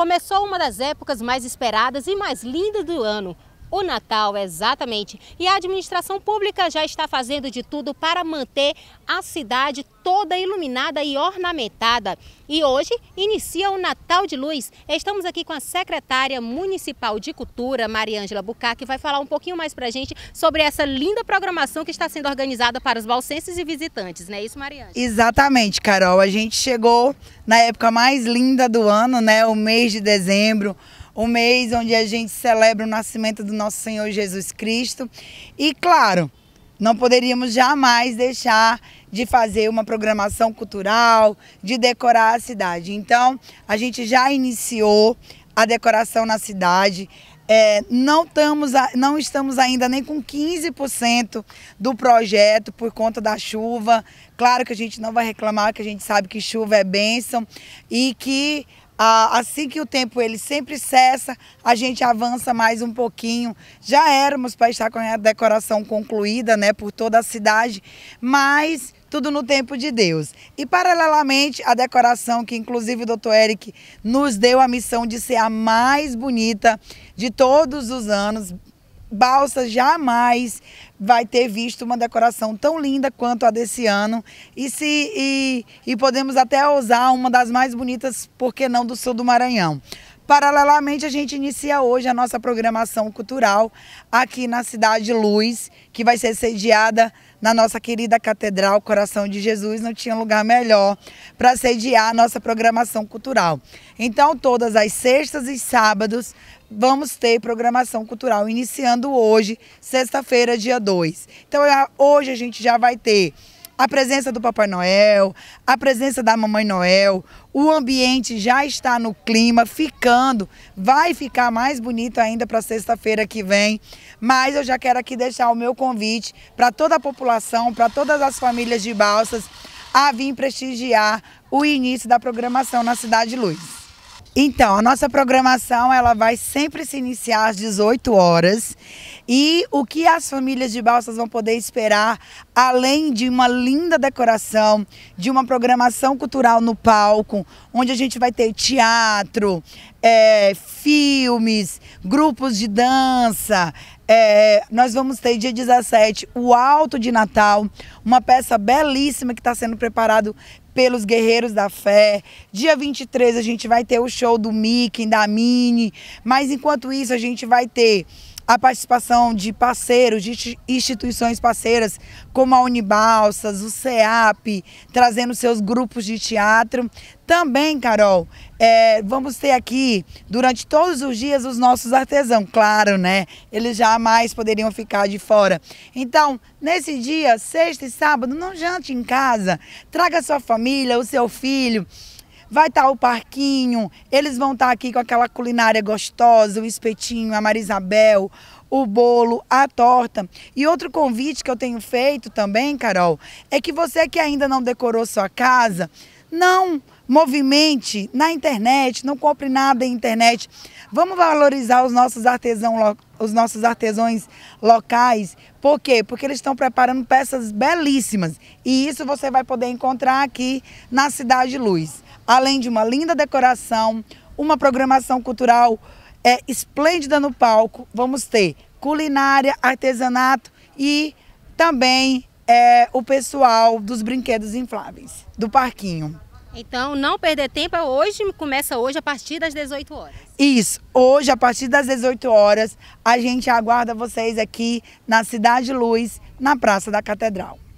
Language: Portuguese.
começou uma das épocas mais esperadas e mais lindas do ano, o Natal, exatamente. E a administração pública já está fazendo de tudo para manter a cidade toda iluminada e ornamentada. E hoje inicia o Natal de Luz. Estamos aqui com a secretária municipal de Cultura, Mariângela Bucaque, que vai falar um pouquinho mais para a gente sobre essa linda programação que está sendo organizada para os balsenses e visitantes, não é isso, Mariângela? Exatamente, Carol. A gente chegou na época mais linda do ano, né? O mês de dezembro o mês onde a gente celebra o nascimento do nosso Senhor Jesus Cristo. E claro, não poderíamos jamais deixar de fazer uma programação cultural, de decorar a cidade. Então, a gente já iniciou a decoração na cidade. É, não, estamos, não estamos ainda nem com 15% do projeto por conta da chuva. Claro que a gente não vai reclamar, que a gente sabe que chuva é bênção e que ah, assim que o tempo ele sempre cessa, a gente avança mais um pouquinho. Já éramos para estar com a decoração concluída, né, por toda a cidade, mas tudo no tempo de Deus. E paralelamente a decoração que inclusive o Dr. Eric nos deu a missão de ser a mais bonita de todos os anos, Balsa jamais vai ter visto uma decoração tão linda quanto a desse ano. E, se, e, e podemos até usar uma das mais bonitas, por que não, do sul do Maranhão. Paralelamente, a gente inicia hoje a nossa programação cultural aqui na Cidade Luz, que vai ser sediada na nossa querida Catedral Coração de Jesus. Não tinha lugar melhor para sediar a nossa programação cultural. Então, todas as sextas e sábados, vamos ter programação cultural, iniciando hoje, sexta-feira, dia 2. Então, hoje a gente já vai ter a presença do Papai Noel, a presença da Mamãe Noel, o ambiente já está no clima, ficando, vai ficar mais bonito ainda para sexta-feira que vem. Mas eu já quero aqui deixar o meu convite para toda a população, para todas as famílias de Balsas, a vir prestigiar o início da programação na Cidade Luz. Então, a nossa programação ela vai sempre se iniciar às 18 horas. E o que as famílias de Balsas vão poder esperar, além de uma linda decoração, de uma programação cultural no palco, onde a gente vai ter teatro, é, filmes, grupos de dança. É, nós vamos ter dia 17 o Alto de Natal, uma peça belíssima que está sendo preparado pelos Guerreiros da Fé. Dia 23 a gente vai ter o show do Mickey, da Mini. Mas enquanto isso a gente vai ter a participação de parceiros, de instituições parceiras, como a Unibalsas, o CEAP, trazendo seus grupos de teatro. Também, Carol, é, vamos ter aqui, durante todos os dias, os nossos artesãos. Claro, né? Eles jamais poderiam ficar de fora. Então, nesse dia, sexta e sábado, não jante em casa. Traga sua família, o seu filho vai estar tá o parquinho, eles vão estar tá aqui com aquela culinária gostosa, o espetinho, a Marisabel, o bolo, a torta. E outro convite que eu tenho feito também, Carol, é que você que ainda não decorou sua casa, não movimente na internet, não compre nada em internet. Vamos valorizar os nossos, artesãos, os nossos artesãos locais. Por quê? Porque eles estão preparando peças belíssimas. E isso você vai poder encontrar aqui na Cidade Luz. Além de uma linda decoração, uma programação cultural é, esplêndida no palco, vamos ter culinária, artesanato e também é, o pessoal dos brinquedos infláveis, do parquinho. Então, não perder tempo, é hoje começa hoje a partir das 18 horas. Isso, hoje a partir das 18 horas, a gente aguarda vocês aqui na Cidade Luz, na Praça da Catedral.